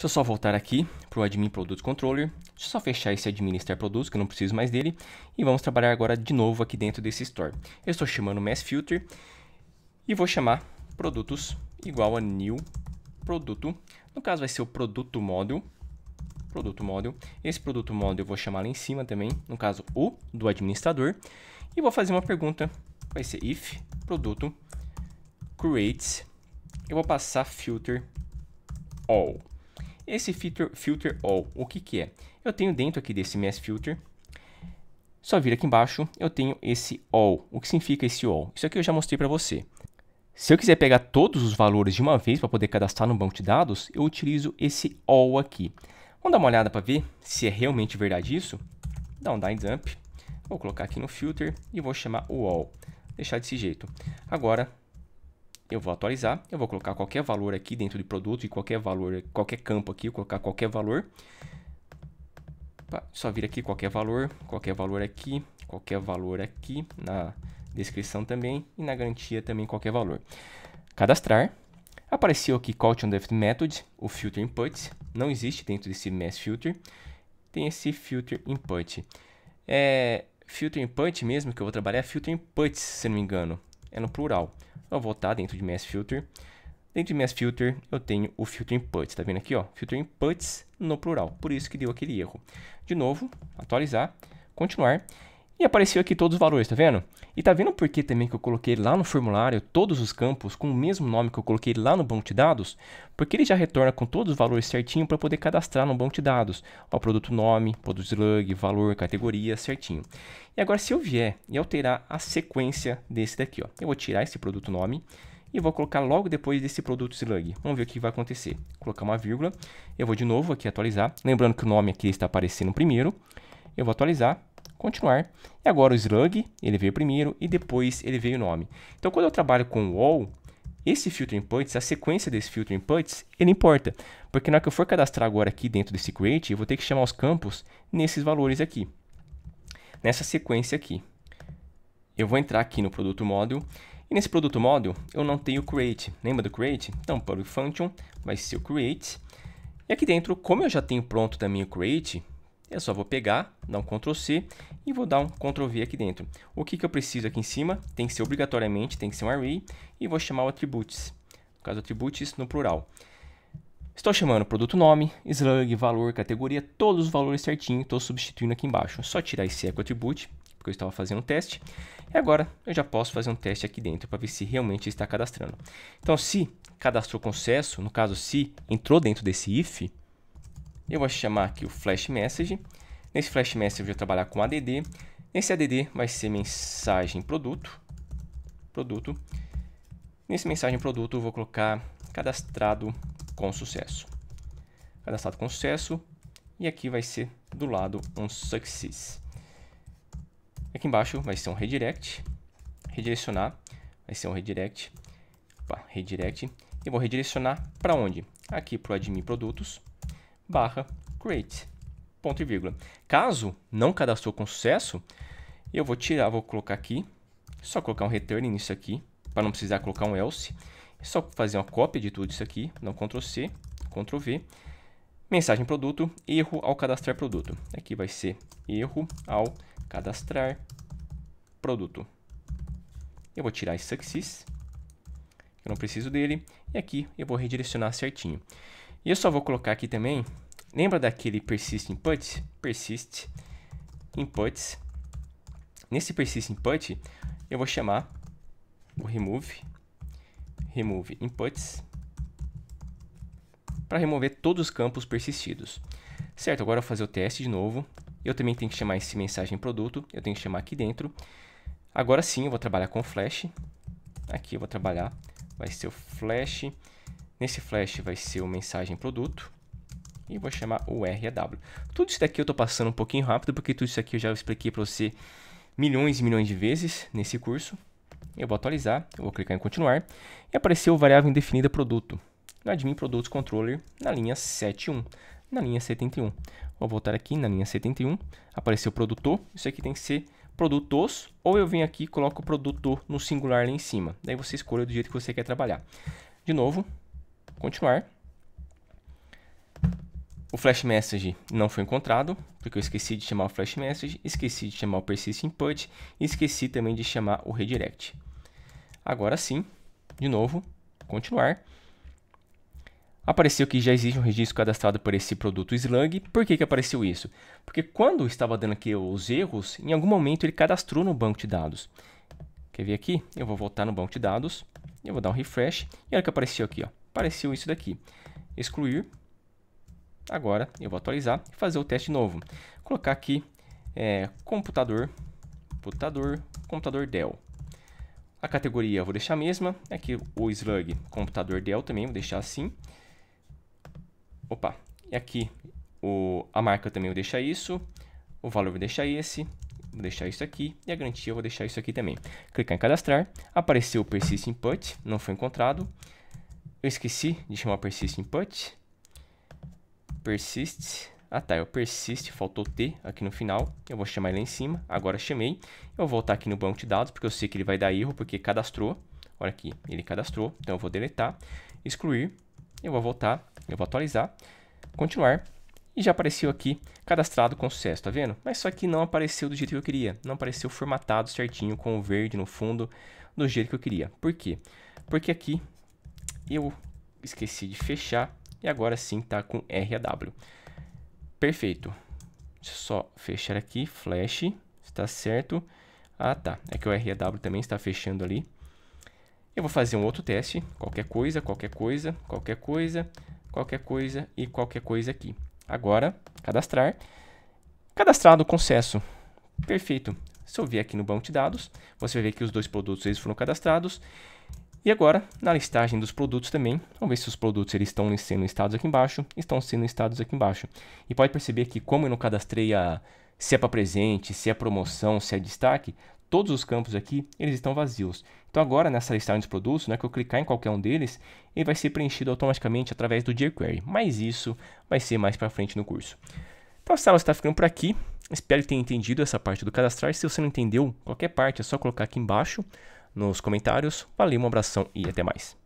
Deixa eu só voltar aqui para o Admin Product Controller. Deixa eu só fechar esse Administrar Produtos, que eu não preciso mais dele. E vamos trabalhar agora de novo aqui dentro desse Store. Eu estou chamando Mass Filter e vou chamar Produtos igual a New Produto. No caso vai ser o Produto Model. Produto Model. Esse Produto Model eu vou chamar lá em cima também, no caso o do administrador. E vou fazer uma pergunta, vai ser if Produto Creates. Eu vou passar Filter All. Esse filter, filter all, o que, que é? Eu tenho dentro aqui desse mes filter, só vir aqui embaixo, eu tenho esse all. O que significa esse all? Isso aqui eu já mostrei para você. Se eu quiser pegar todos os valores de uma vez para poder cadastrar no banco de dados, eu utilizo esse all aqui. Vamos dar uma olhada para ver se é realmente verdade isso? Dá um dine dump, vou colocar aqui no filter e vou chamar o all. deixar desse jeito. Agora, eu vou atualizar, eu vou colocar qualquer valor aqui dentro de produto e qualquer valor, qualquer campo aqui, colocar qualquer valor. Só vir aqui qualquer valor, qualquer valor aqui, qualquer valor aqui na descrição também e na garantia também qualquer valor. Cadastrar. Apareceu aqui Caution Depth Method, o filter input, não existe dentro desse mass filter. Tem esse filter input. É filter input mesmo que eu vou trabalhar é filter inputs, se não me engano. É no plural eu vou voltar dentro de Mass Filter. Dentro de Mass Filter, eu tenho o Filter Inputs, tá vendo aqui, ó? Filter Inputs no plural, por isso que deu aquele erro. De novo, atualizar, continuar. E apareceu aqui todos os valores, tá vendo? E tá vendo por que também que eu coloquei lá no formulário todos os campos com o mesmo nome que eu coloquei lá no banco de dados? Porque ele já retorna com todos os valores certinho para poder cadastrar no banco de dados. Ó, produto nome, produto slug, valor, categoria, certinho. E agora se eu vier e alterar a sequência desse daqui, ó. Eu vou tirar esse produto nome, e vou colocar logo depois desse produto slug. Vamos ver o que vai acontecer. Colocar uma vírgula, eu vou de novo aqui atualizar, lembrando que o nome aqui está aparecendo primeiro. Eu vou atualizar continuar. E agora o slug, ele veio primeiro e depois ele veio o nome. Então quando eu trabalho com wall, esse filtro inputs, a sequência desse filtro inputs, ele importa. Porque na hora que eu for cadastrar agora aqui dentro desse create, eu vou ter que chamar os campos nesses valores aqui. Nessa sequência aqui. Eu vou entrar aqui no produto model. E nesse produto model, eu não tenho create. Lembra do create? Então, para o function, vai ser o create. E aqui dentro, como eu já tenho pronto também o create, eu só vou pegar, dar um Ctrl C e vou dar um Ctrl V aqui dentro. O que, que eu preciso aqui em cima? Tem que ser obrigatoriamente, tem que ser um array e vou chamar o attributes. No caso, attributes no plural. Estou chamando produto nome, slug, valor, categoria, todos os valores certinho, estou substituindo aqui embaixo. Só tirar esse eco attribute, porque eu estava fazendo um teste. E agora eu já posso fazer um teste aqui dentro para ver se realmente está cadastrando. Então, se cadastrou com sucesso, no caso, se entrou dentro desse if, eu vou chamar aqui o flash message. Nesse flash message eu vou trabalhar com ADD. Nesse ADD vai ser mensagem produto. Produto. Nesse mensagem produto eu vou colocar cadastrado com sucesso. Cadastrado com sucesso. E aqui vai ser do lado um success. Aqui embaixo vai ser um redirect. Redirecionar. Vai ser um redirect. Opa, redirect. E vou redirecionar para onde? Aqui para o admin produtos barra create, ponto e vírgula. Caso não cadastrou com sucesso, eu vou tirar, vou colocar aqui, só colocar um return nisso aqui, para não precisar colocar um else. É só fazer uma cópia de tudo isso aqui, não Ctrl C, Ctrl V. Mensagem produto, erro ao cadastrar produto. Aqui vai ser erro ao cadastrar produto. Eu vou tirar esse success, eu não preciso dele, e aqui eu vou redirecionar certinho. E eu só vou colocar aqui também, lembra daquele persist inputs? Persist inputs. Nesse persist input, eu vou chamar o remove, remove inputs, para remover todos os campos persistidos. Certo, agora eu vou fazer o teste de novo. Eu também tenho que chamar esse mensagem produto, eu tenho que chamar aqui dentro. Agora sim, eu vou trabalhar com flash. Aqui eu vou trabalhar, vai ser o flash Nesse flash vai ser o mensagem produto e vou chamar o RAW. Tudo isso daqui eu estou passando um pouquinho rápido, porque tudo isso aqui eu já expliquei para você milhões e milhões de vezes nesse curso. Eu vou atualizar, eu vou clicar em continuar e apareceu variável indefinida produto no admin produtos controller na linha 71, na linha 71. Vou voltar aqui na linha 71, apareceu produtor, isso aqui tem que ser produtos, ou eu venho aqui e coloco o produtor no singular lá em cima. Daí você escolhe do jeito que você quer trabalhar. De novo, Continuar. O flash message não foi encontrado, porque eu esqueci de chamar o flash message, esqueci de chamar o persist input e esqueci também de chamar o redirect. Agora sim, de novo, continuar. Apareceu que já existe um registro cadastrado por esse produto Slug. Por que, que apareceu isso? Porque quando estava dando aqui os erros, em algum momento ele cadastrou no banco de dados. Quer ver aqui? Eu vou voltar no banco de dados, eu vou dar um refresh, e olha que apareceu aqui, ó apareceu isso daqui. Excluir. Agora eu vou atualizar e fazer o teste novo. Vou colocar aqui é, computador, computador, computador Dell. A categoria eu vou deixar a mesma. Aqui é o slug computador Dell também vou deixar assim. Opa, e aqui o, a marca também vou deixar isso. O valor vou deixar esse. Vou deixar isso aqui. E a garantia eu vou deixar isso aqui também. Clicar em cadastrar. Apareceu o persist input. Não foi encontrado. Eu esqueci de chamar persist input. Persist. Ah tá, eu é persist, faltou T aqui no final. Eu vou chamar ele em cima. Agora chamei. Eu vou voltar aqui no banco de dados, porque eu sei que ele vai dar erro, porque cadastrou. Olha aqui, ele cadastrou. Então eu vou deletar, excluir. Eu vou voltar, eu vou atualizar. Continuar. E já apareceu aqui cadastrado com sucesso, tá vendo? Mas só que não apareceu do jeito que eu queria. Não apareceu formatado certinho com o verde no fundo do jeito que eu queria. Por quê? Porque aqui eu esqueci de fechar e agora sim está com RAW. Perfeito. Deixa eu só fechar aqui, flash, está certo. Ah, tá, é que o RAW também está fechando ali. Eu vou fazer um outro teste, qualquer coisa, qualquer coisa, qualquer coisa, qualquer coisa e qualquer coisa aqui. Agora, cadastrar. Cadastrado concesso. Perfeito. Se eu vier aqui no banco de dados, você vai ver que os dois produtos eles foram cadastrados. E agora, na listagem dos produtos também, vamos ver se os produtos eles estão sendo listados aqui embaixo, estão sendo listados aqui embaixo. E pode perceber que como eu não cadastrei a, se é para presente, se é promoção, se é destaque, todos os campos aqui, eles estão vazios. Então agora, nessa listagem dos produtos, né, que eu clicar em qualquer um deles, ele vai ser preenchido automaticamente através do jQuery. Mas isso vai ser mais para frente no curso. Então a sala está ficando por aqui. Espero que tenha entendido essa parte do cadastrar. Se você não entendeu qualquer parte, é só colocar aqui embaixo nos comentários. Valeu, um abração e até mais.